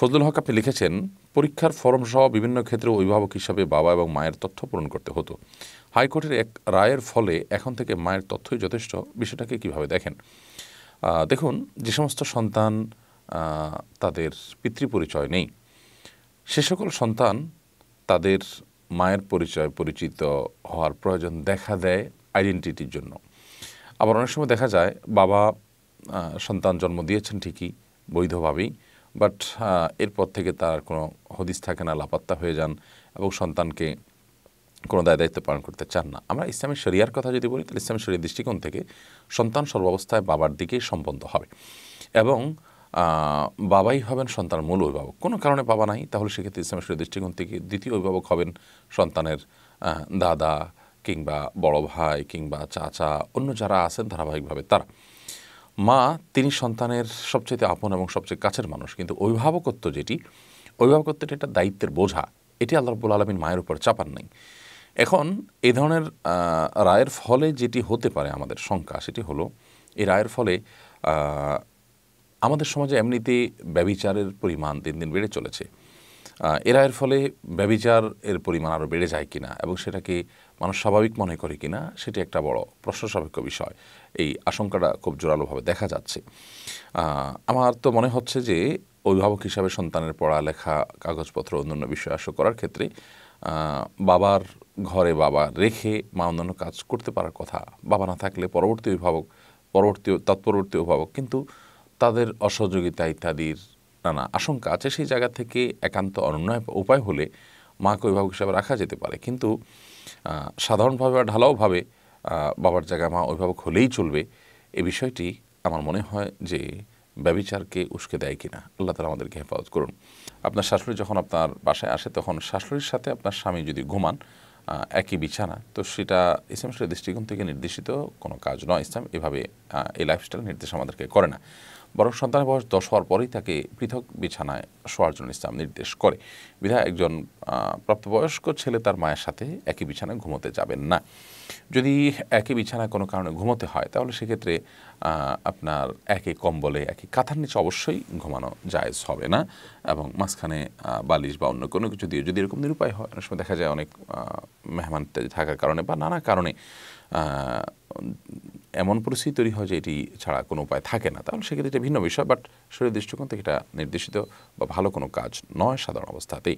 ফজলুল হক আপনি লিখেছেন পরীক্ষার ফর্ম সহ বিভিন্ন ক্ষেত্রে অভিভাবক হিসাবে বাবা এবং মায়ের তথ্য পূরণ করতে হতো হাইকোর্টের এক রায়ের ফলে এখন থেকে মায়ের তথ্যই যথেষ্ট বিষয়টাকে কিভাবে দেখেন দেখুন যে সমস্ত সন্তান তাদের পিতৃপরিচয় নেই সে সকল সন্তান তাদের মায়ের পরিচয় পরিচিত হওয়ার প্রয়োজন দেখা দেয় আইডেন্টিটির জন্য আবার অনেক সময় দেখা যায় বাবা সন্তান জন্ম দিয়েছেন ঠিকই বৈধভাবেই বাট এরপর থেকে তার কোনো হদিস থাকে না লাপাত্তা হয়ে যান এবং সন্তানকে কোনো দায় দায়িত্ব পালন করতে চান না আমরা ইসলামের শরিয়ার কথা যদি বলি তাহলে ইসলামের শরিয়ার দৃষ্টিকোণ থেকে সন্তান সর্বাবস্থায় বাবার দিকেই সম্বন্ধ হবে এবং বাবাই হবেন সন্তানের মূল অভিভাবক কোনো কারণে বাবা নাই তাহলে সেক্ষেত্রে ইসলামের শরীর দৃষ্টিকোণ থেকে দ্বিতীয় অভিভাবক হবেন সন্তানের দাদা কিংবা বড় ভাই কিংবা চাচা অন্য যারা আছেন ধারাবাহিকভাবে তারা মা তিনি সন্তানের সবচেয়ে আপন এবং সবচেয়ে কাছের মানুষ কিন্তু অভিভাবকত্ব যেটি অভিভাবকত্বটি একটা দায়িত্বের বোঝা এটি আল্লাহ রবুল আলমিন মায়ের উপর চাপান নাই এখন এ ধরনের রায়ের ফলে যেটি হতে পারে আমাদের শঙ্কা সেটি হলো এই রায়ের ফলে আমাদের সমাজে এমনিতে ব্যবিচারের পরিমাণ দিন দিন বেড়ে চলেছে এরা এর ফলে ব্যবিচার এর পরিমাণ আরও বেড়ে যায় কিনা এবং সেটাকে মানুষ স্বাভাবিক মনে করে কিনা সেটি একটা বড় প্রশ্ন সাপেক্ষ বিষয় এই আশঙ্কাটা খুব জোরালোভাবে দেখা যাচ্ছে আমার তো মনে হচ্ছে যে অভিভাবক হিসাবে সন্তানের পড়ালেখা কাগজপত্র অন্যান্য বিষয় আসো করার ক্ষেত্রে বাবার ঘরে বাবা রেখে মা অন্যান্য কাজ করতে পারার কথা বাবা না থাকলে পরবর্তী অভিভাবক পরবর্তী তৎপরবর্তী অভিভাবক কিন্তু তাদের অসহযোগিতা ইত্যাদির নানা আশঙ্কা আছে সেই জায়গা থেকে একান্ত অনন্য উপায় হলে মাকে অভিভাবক হিসাবে রাখা যেতে পারে কিন্তু সাধারণভাবে বা ঢালাওভাবে বাবার জায়গায় মা অভিভাবক হলেই চলবে এ বিষয়টি আমার মনে হয় যে ব্যবিচারকে উস্কে দেয় কি না আল্লাহ তালা আমাদেরকে হেফাজত করুন আপনার শাশুড়ি যখন আপনার বাসায় আসে তখন শাশুড়ির সাথে আপনার স্বামী যদি ঘুমান একই বিছানা তো সেটা ইসলাম দৃষ্টিকোণ থেকে নির্দেশিত কোনো কাজ নয় ইসলাম এভাবে এই লাইফস্টাইল নির্দেশ আমাদেরকে করে না বরং সন্তানের বয়স দশ হওয়ার পরেই তাকে পৃথক বিছানায় শোয়ার জন্য ইসলাম নির্দেশ করে বিধায় একজন প্রাপ্তবয়স্ক ছেলে তার মায়ের সাথে একই বিছানায় ঘুমোতে যাবেন না যদি একই বিছানায় কোনো কারণে ঘুমোতে হয় তাহলে সেক্ষেত্রে আপনার একই কম্বলে একই কাঁথার নিচে অবশ্যই ঘুমানো জায়জ হবে না এবং মাঝখানে বালিশ বা অন্য কোনো কিছু দিয়ে যদি এরকম নিরুপায় হয় অনেক সময় দেখা যায় অনেক মেহমান থাকার কারণে বা নানা কারণে এমন পরিস্থিতি তৈরি হয় যে এটি ছাড়া কোনো উপায় থাকে না তাহলে সেক্ষেত্রে এটা ভিন্ন বিষয় বাট শরীর দৃষ্টিকোণ থেকে এটা নির্দেশিত বা ভালো কোনো কাজ নয় সাধারণ অবস্থাতেই